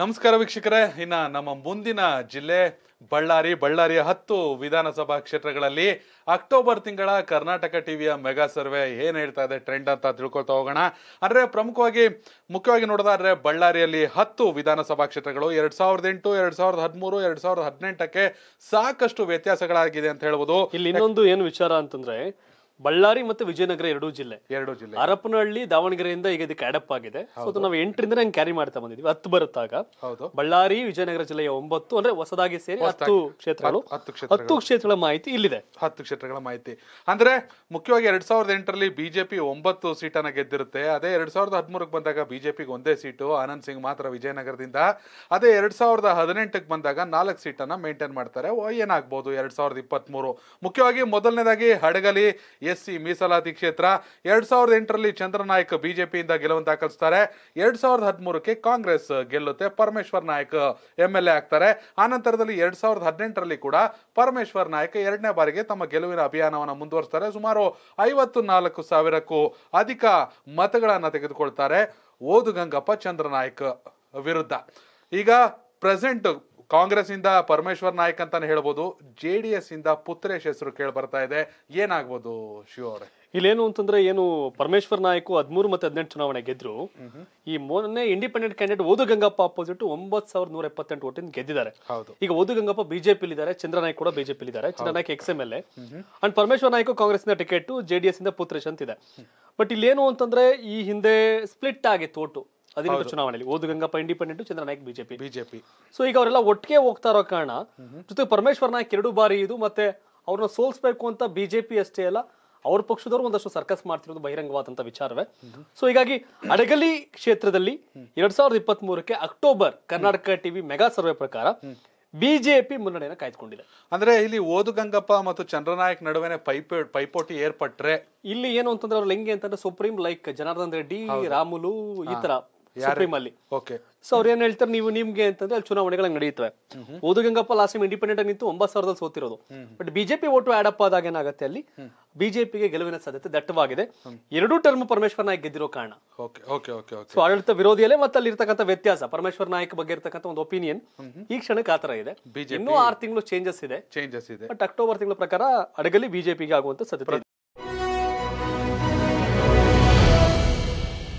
ನಮಸ್ಕಾರ ವೀಕ್ಷಕರೇ ಇನ್ನ ನಮ್ಮ ಮುಂದಿನ ಜಿಲ್ಲೆ ಬಳ್ಳಾರಿ ಬಳ್ಳಾರಿಯ ಹತ್ತು ವಿಧಾನಸಭಾ ಕ್ಷೇತ್ರಗಳಲ್ಲಿ ಅಕ್ಟೋಬರ್ ತಿಂಗಳ ಕರ್ನಾಟಕ ಟಿವಿಯ ಮೆಗಾ ಸರ್ವೆ ಏನು ಹೇಳ್ತಾ ಇದೆ ಟ್ರೆಂಡ್ ಅಂತ ತಿಳ್ಕೊಳ್ತಾ ಹೋಗೋಣ ಅಂದ್ರೆ ಪ್ರಮುಖವಾಗಿ ಮುಖ್ಯವಾಗಿ ನೋಡೋದಾದ್ರೆ ಬಳ್ಳಾರಿಯಲ್ಲಿ ಹತ್ತು ವಿಧಾನಸಭಾ ಕ್ಷೇತ್ರಗಳು ಎರಡ್ ಸಾವಿರದ ಎಂಟು ಎರಡ್ ಸಾವಿರದ ಹದಿಮೂರು ಎರಡ್ ಸಾವಿರದ ಹದಿನೆಂಟಕ್ಕೆ ಸಾಕಷ್ಟು ವ್ಯತ್ಯಾಸಗಳಾಗಿದೆ ಅಂತ ಹೇಳ್ಬೋದು ಇಲ್ಲಿ ಇನ್ನೊಂದು ಏನು ವಿಚಾರ ಅಂತಂದ್ರೆ ಬಳ್ಳಾರಿ ಮತ್ತು ವಿಜಯನಗರ ಎರಡೂ ಜಿಲ್ಲೆ ಎರಡು ಜಿಲ್ಲೆ ಹರಪನಹಳ್ಳಿ ದಾವಣಗೆರೆಯಿಂದ ಈಗ ಇದಕ್ಕೆ ಅಡಪ್ ಆಗಿದೆ ನಾವು ಎಂಟರಿಂದ ಹಂಗೆ ಕ್ಯಾರಿ ಮಾಡ್ತಾ ಬಂದಿದ್ವಿ ಹತ್ತು ಬರುತ್ತಾಗ ಹೌದು ಬಳ್ಳಾರಿ ವಿಜಯನಗರ ಜಿಲ್ಲೆಯ ಒಂಬತ್ತು ಅಂದ್ರೆ ಹೊಸದಾಗಿ ಸೇರಿ ಹತ್ತು ಕ್ಷೇತ್ರಗಳು ಹತ್ತು ಕ್ಷೇತ್ರಗಳ ಮಾಹಿತಿ ಇಲ್ಲಿದೆ ಹತ್ತು ಕ್ಷೇತ್ರಗಳ ಮಾಹಿತಿ ಅಂದ್ರೆ ಮುಖ್ಯವಾಗಿ ಎರಡ್ ಸಾವಿರದ ಎಂಟರಲ್ಲಿ ಬಿಜೆಪಿ ಒಂಬತ್ತು ಸೀಟನ್ನ ಗೆದ್ದಿರುತ್ತೆ ಅದೇ ಎರಡ್ ಸಾವಿರದ ಹದಿಮೂರಕ್ಕೆ ಬಂದಾಗ ಬಿಜೆಪಿಗೆ ಒಂದೇ ಸೀಟು ಆನಂದ್ ಸಿಂಗ್ ಮಾತ್ರ ವಿಜಯನಗರದಿಂದ ಅದೇ ಎರಡ್ ಸಾವಿರದ ಹದಿನೆಂಟಕ್ಕೆ ಬಂದಾಗ ನಾಲ್ಕು ಸೀಟನ್ನ ಮೇಂಟೈನ್ ಮಾಡ್ತಾರೆ ಓ, ಏನಾಗ್ಬೋದು ಎರಡ್ ಸಾವಿರದ ಇಪ್ಪತ್ಮೂರು ಮುಖ್ಯವಾಗಿ ಮೊದಲನೇದಾಗಿ ಹಡಗಲಿ ಎಸ್ ಸಿ ಮೀಸಲಾತಿ ಕ್ಷೇತ್ರ ಎರಡ್ ಸಾವಿರದ ಎಂಟರಲ್ಲಿ ಚಂದ್ರನಾಯಕ್ ಬಿಜೆಪಿಯಿಂದ ಗೆಲುವನ್ನು ದಾಖಲಿಸ್ತಾರೆ ಎರಡ್ ಸಾವಿರದ ಹದಿಮೂರಕ್ಕೆ ಕಾಂಗ್ರೆಸ್ ಗೆಲ್ಲುತ್ತೆ Parameshwar Naik M L A ಆಗ್ತಾರೆ ಆನಂತರದಲ್ಲಿ ಎರಡ್ ಸಾವಿರದ ಹದಿನೆಂಟರಲ್ಲಿ ಕೂಡ ಪರಮೇಶ್ವರ್ ನಾಯ್ಕ ಎರಡನೇ ಬಾರಿಗೆ ತಮ್ಮ ಗೆಲುವಿನ ಅಭಿಯಾನವನ್ನು ಮುಂದುವರಿಸ್ತಾರೆ ಸುಮಾರು ಐವತ್ತು ನಾಲ್ಕು ಸಾವಿರಕ್ಕೂ ಅಧಿಕ ಮತಗಳನ್ನು ತೆಗೆದುಕೊಳ್ತಾರೆ ಓದು ಗಂಗಪ್ಪ ಚಂದ್ರನಾಯ್ಕ ವಿರುದ್ಧ ಈಗ ಪ್ರೆಸೆಂಟ್ ಕಾಂಗ್ರೆಸ್ ಇಂದ ಪರಮೇಶ್ವರ್ ನಾಯಕ್ ಅಂತಾನೆ ಹೇಳ್ಬೋದು ಜೆ ಡಿ ಎಸ್ ಇಂದ ಪುತ್ರೇಶ್ ಹೆಸರು ಕೇಳಿ ಬರ್ತಾ ಇದೆ ಏನಾಗ್ಬೋದು ಶಿವ ಅವರೇ ಇಲ್ಲೇನು ಅಂತಂದ್ರೆ ಏನು ಪರಮೇಶ್ವರ್ ನಾಯಕ್ ಹದಿಮೂರು ಮತ್ತೆ ಹದಿನೆಂಟು ಚುನಾವಣೆ ಗೆದ್ರು ಈ ಮೊನ್ನೆ ಇಂಡಿಪೆಂಡೆಂಟ್ ಕ್ಯಾಂಡಿಡೇಟ್ ಓದು ಗಂಗಪ್ಪ ಅಪೋಸಿಟ್ ಒಂಬತ್ ಸಾವಿರದ ನೂರ ಎಪ್ಪತ್ತೆಂಟು ಓಟಿಂದ ಗೆದ್ದಿದ್ದಾರೆ ಈಗ ಓದು ಗಂಗಪ್ಪ ಬಿಜೆಪಿ ಇದ್ದಾರೆ ಚಂದ್ರನಾಯ್ಕ ಕೂಡ ಬಿಜೆಪಿ ಇದ್ದಾರೆ Chandranaik ex M L and Parameshwar Naik Congress ticket JDS ಇಂದ ಪುತ್ರೇಶ್ ಅಂತಿದೆ ಬಟ್ ಇಲ್ಲೇನು ಅಂತಂದ್ರೆ ಈ ಹಿಂದೆ ಸ್ಪ್ಲಿಟ್ ಆಗಿತ್ತು ಓಟು ಹದಿನೆಂಟು ಚುನಾವಣೆಯಲ್ಲಿ Odugangappa independent Chandranaik BJP BJP so ಈಗ ಅವರೆಲ್ಲ ಒಟ್ಟಿಗೆ ಹೋಗ್ತಾ ಇರೋ ಕಾರಣ ಜೊತೆ ಪರಮೇಶ್ವರ್ ನಾಯಕ್ ಎರಡು ಬಾರಿ ಇದು ಮತ್ತೆ ಅವ್ರನ್ನ ಸೋಲ್ಸ್ಬೇಕು ಅಂತ ಬಿಜೆಪಿ ಅಷ್ಟೇ ಅಲ್ಲ ಅವ್ರ ಪಕ್ಷದವರು ಒಂದಷ್ಟು ಸರ್ಕಸ್ ಮಾಡ್ತಿರೋದು ಬಹಿರಂಗವಾದಂತ ವಿಚಾರವೇ ಸೊ ಹೀಗಾಗಿ ಅಡಗಲಿ ಕ್ಷೇತ್ರದಲ್ಲಿ ಎರಡ್ ಸಾವಿರದ ಇಪ್ಪತ್ತ್ ಮೂರಕ್ಕೆ October Karnataka TV mega survey ಪ್ರಕಾರ ಬಿಜೆಪಿ ಮುನ್ನಡೆಯನ್ನು ಕಾಯ್ದುಕೊಂಡಿದೆ ಅಂದ್ರೆ ಇಲ್ಲಿ ಓದುಗಂಗಪ್ಪ ಮತ್ತು ಚಂದ್ರನಾಯಕ್ ನಡುವೆ ಪೈಪೋಟಿ ಏರ್ಪಟ್ರೆ ಇಲ್ಲಿ ಏನು ಅಂತಂದ್ರೆ ಅವ್ರ ಹೆಂಗೆ ಅಂತಂದ್ರೆ ಸುಪ್ರೀಂ ಲೈಕ್ ಜನಾರ್ದನ್ ರೆಡ್ಡಿ ರಾಮುಲು ಈ ತರ ಸುಪ್ರೀಂ ಅಲ್ಲಿ ಓಕೆ ಸೊ ಅವ್ರು ಏನ್ ಹೇಳ್ತಾರೆ ನೀವು ನಿಮ್ಗೆ ಅಂತಂದ್ರೆ ಅಲ್ಲಿ ಚುನಾವಣೆಗಳನ್ನ ನಡೆಯುತ್ತವೆ ಓದು ಗಂಗಪ್ಪ ಲಾಸ್ಟ್ ಟೈಮ್ ಇಂಡಿಪೆಂಡೆಂಟ್ ಆಗಿ ನಿಂತು ಒಂಬತ್ತು ಸಾವಿರದಲ್ಲಿ ಸೋತಿರೋದು but BJP vote add up ಆದಾಗ ಏನಾಗುತ್ತೆ ಅಲ್ಲಿ ಬಿಜೆಪಿಗೆ ಗೆಲುವಿನ ಸಾಧ್ಯತೆ ದಟ್ಟವಾಗಿದೆ ಎರಡೂ ಟರ್ಮ್ ಪರಮೇಶ್ವರ್ ನಾಯಕ್ ಗೆದ್ದಿರೋ ಕಾರಣ ಸೊ ಆಡಳಿತ ವಿರೋಧಿಯಲ್ಲೇ ಮತ್ತೆ ಅಲ್ಲಿ ಇರ್ತಕ್ಕಂಥ ವ್ಯತ್ಯಾಸ ಪರಮೇಶ್ವರ್ ನಾಯಕ್ ಬಗ್ಗೆ ಇರ್ತಕ್ಕಂಥ ಒಂದು ಒಪಿನಿಯನ್ ಈ ಕ್ಷಣಕ್ಕೆ ಆತರ ಇದೆ ಇನ್ನೂ ಆರು ತಿಂಗಳು ಚೇಂಜಸ್ ಇದೆ ಚೇಂಜಸ್ ಇದೆ ಬಟ್ ಅಕ್ಟೋಬರ್ ತಿಂಗಳ ಪ್ರಕಾರ ಅಡಗಲಿ ಬಿಜೆಪಿಗೆ ಆಗುವಂತ ಸಾಧ್ಯತೆ